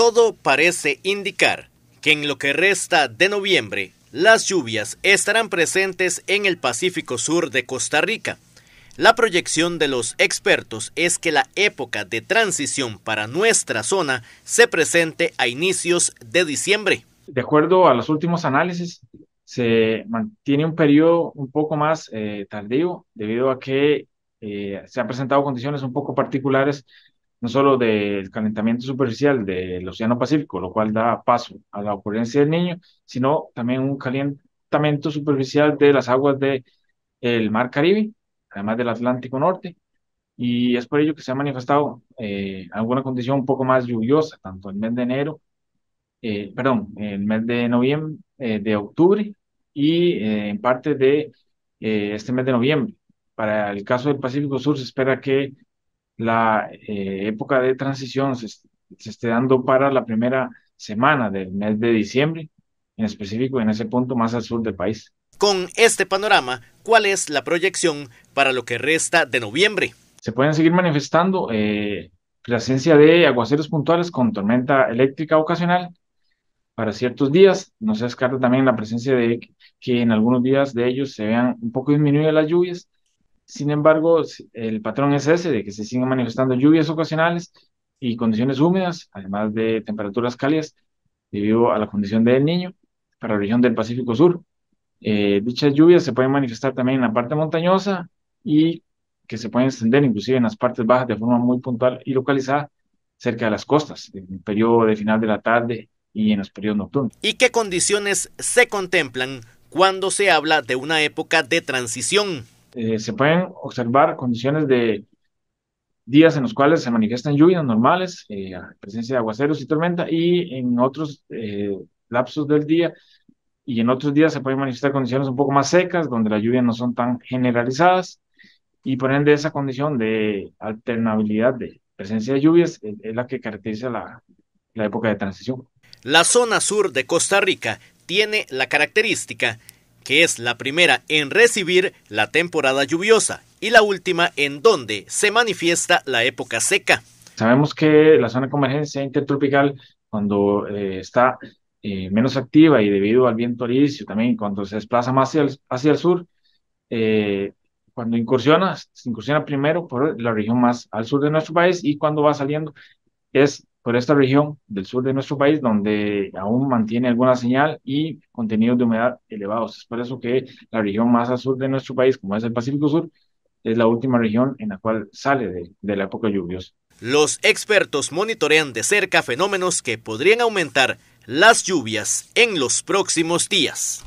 Todo parece indicar que en lo que resta de noviembre, las lluvias estarán presentes en el Pacífico Sur de Costa Rica. La proyección de los expertos es que la época de transición para nuestra zona se presente a inicios de diciembre. De acuerdo a los últimos análisis, se mantiene un periodo un poco más eh, tardío debido a que eh, se han presentado condiciones un poco particulares no solo del calentamiento superficial del Océano Pacífico, lo cual da paso a la ocurrencia del niño, sino también un calentamiento superficial de las aguas del el Mar Caribe, además del Atlántico Norte, y es por ello que se ha manifestado eh, alguna condición un poco más lluviosa, tanto el mes de enero, eh, perdón, el mes de noviembre, eh, de octubre y eh, en parte de este mes de noviembre. Para el caso del Pacífico Sur se espera que la eh, época de transición se, esté dando para la primera semana del mes de diciembre, en específico en ese punto más al sur del país. Con este panorama, ¿cuál es la proyección para lo que resta de noviembre? Se pueden seguir manifestando la eh, presencia de aguaceros puntuales con tormenta eléctrica ocasional para ciertos días. No se descarta también la presencia de que en algunos días de ellos se vean un poco disminuidas las lluvias sin embargo, el patrón es ese, de que se siguen manifestando lluvias ocasionales y condiciones húmedas, además de temperaturas cálidas, debido a la condición del niño para la región del Pacífico Sur. Eh, dichas lluvias se pueden manifestar también en la parte montañosa y que se pueden extender inclusive en las partes bajas de forma muy puntual y localizada cerca de las costas, en el periodo de final de la tarde y en los periodos nocturnos. ¿Y qué condiciones se contemplan cuando se habla de una época de transición? Eh, se pueden observar condiciones de días en los cuales se manifiestan lluvias normales, eh, presencia de aguaceros y tormenta, y en otros eh, lapsos del día y en otros días se pueden manifestar condiciones un poco más secas, donde las lluvias no son tan generalizadas, y por ende esa condición de alternabilidad de presencia de lluvias es, la que caracteriza la, la época de transición. La zona sur de Costa Rica tiene la característica que es la primera en recibir la temporada lluviosa y la última en donde se manifiesta la época seca. Sabemos que la zona de convergencia intertropical, cuando eh, está eh, menos activa y debido al viento orisio, también cuando se desplaza más hacia el, hacia el sur, eh, cuando incursiona, se incursiona primero por la región más al sur de nuestro país y cuando va saliendo es por esta región del sur de nuestro país, donde aún mantiene alguna señal y contenidos de humedad elevados. Es por eso que la región más al sur de nuestro país, como es el Pacífico Sur, es la última región en la cual sale de, la época lluviosa. Los expertos monitorean de cerca fenómenos que podrían aumentar las lluvias en los próximos días.